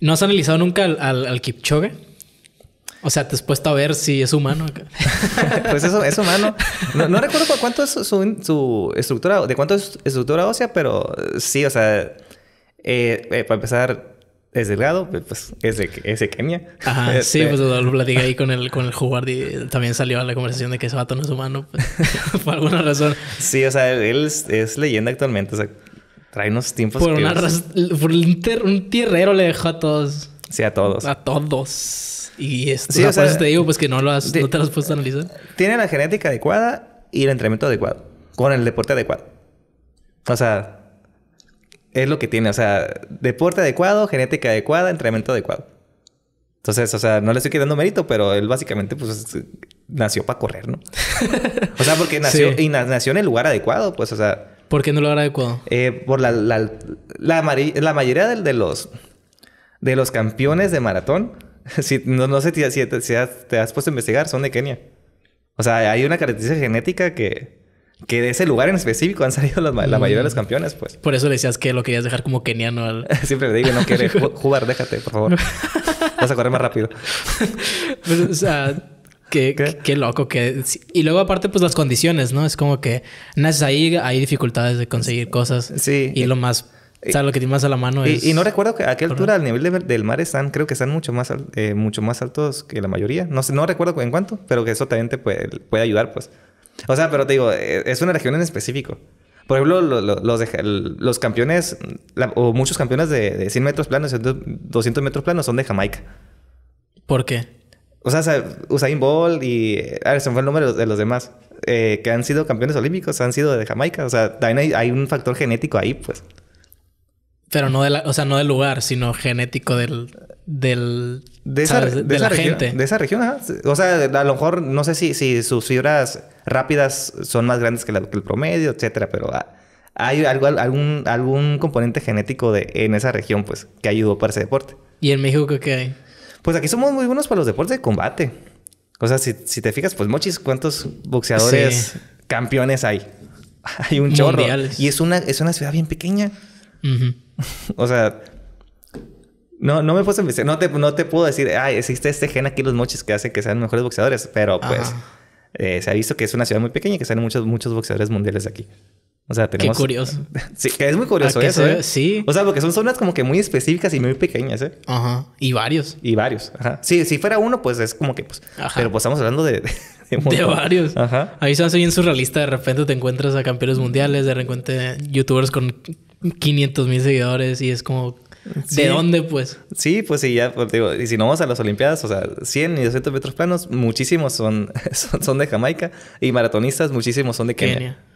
¿No has analizado nunca al, Kipchoge? O sea, te has puesto a ver si es humano. pues eso es humano. No, recuerdo cuánto es su, estructura, de cuánto es estructura ósea, pero sí, o sea, eh, eh, para empezar, es delgado, pues, pues es de, Kenia. Ajá, este sí, pues lo platicé ahí con el, con el jugar y también salió a la conversación de que ese vato no es humano, pues, por alguna razón. Sí, o sea, él es, es leyenda actualmente, o sea, Trae unos tiempos. Por, una un, tierrero le dejó a todos. Sí, a todos. A todos. Y esto, te digo, pues que no, lo has, no te lo has puesto a analizar. Tiene la genética adecuada y el entrenamiento adecuado. Con el deporte adecuado. O sea, es lo que tiene. O sea, deporte adecuado, genética adecuada, entrenamiento adecuado. Entonces, o sea, no le estoy quedando mérito, pero él básicamente, pues, nació para correr, ¿no? o sea, porque nació, y nació en el lugar adecuado, pues, o sea, ¿Por qué no lo adecuado? Eh, por la, la, mayoría de, los, de los campeones de maratón, si, no, sé si, te, has, te has puesto a investigar, son de Kenia. O sea, hay una característica genética que, que de ese lugar en específico han salido la mayoría de los mm. campeones, pues. Por eso le decías que lo querías dejar como keniano al... Siempre le digo, no quieres jugar, déjate, por favor. Vas a correr más rápido. Pues, o sea, qué, loco que... Y luego aparte pues las condiciones, ¿no? Es como que naces ahí, hay dificultades de conseguir cosas. Sí. Y lo más o sea, lo que tienes más a la mano es... Y, no recuerdo que a qué altura al nivel del mar están, creo que están mucho más, eh, mucho más altos que la mayoría. No sé, no recuerdo en cuánto, pero que eso también te puede, ayudar, pues. O sea, pero te digo, e, es una región en específico. Por ejemplo, los, campeones, o muchos campeones de, de, 100 metros planos, 200 metros planos son de Jamaica. ¿Por qué? O sea, Usain Bolt y... A ver, se me fue el nombre de los demás. Eh, que han sido campeones olímpicos, han sido de Jamaica. O sea, también hay, un factor genético ahí, pues. Pero no, de la, o sea, no del lugar, sino genético del... de la gente. De esa región, O sea, a lo mejor no sé si, si sus fibras rápidas son más grandes que, el promedio, etcétera, pero ah, hay algo, algún, algún componente genético de, en esa región, pues, que ayudó para ese deporte. ¿Y en México qué hay? Pues aquí somos muy buenos para los deportes de combate. O sea, si, te fijas, pues mochis, ¿cuántos boxeadores campeones hay? Hay un chorro. Y es una, es una ciudad bien pequeña. o sea, no, no me puedo no te, no te puedo decir, ay existe este gen aquí los mochis que hace que sean mejores boxeadores, pero pues... Eh, se ha visto que es una ciudad muy pequeña y que salen muchos, muchos boxeadores mundiales aquí. O sea, tenemos. Qué curioso. Sí, que es muy curioso ah, eso, ¿eh? Sí. O sea, porque son zonas como que muy específicas y muy pequeñas, ¿eh? Ajá. Y varios. Y varios. Ajá. Sí, si fuera uno, pues es como que, pues. Pero pues estamos hablando de. De, varios. Ajá. Ahí se hace bien surrealista. De repente te encuentras a campeones mundiales, de repente youtubers con 500 mil seguidores y es como. ¿De dónde, pues? Sí, pues sí, ya, pues, digo, y si no vamos a las Olimpiadas, o sea, 100 y 200 metros planos, muchísimos son, son, de Jamaica y maratonistas, muchísimos son de Kenia.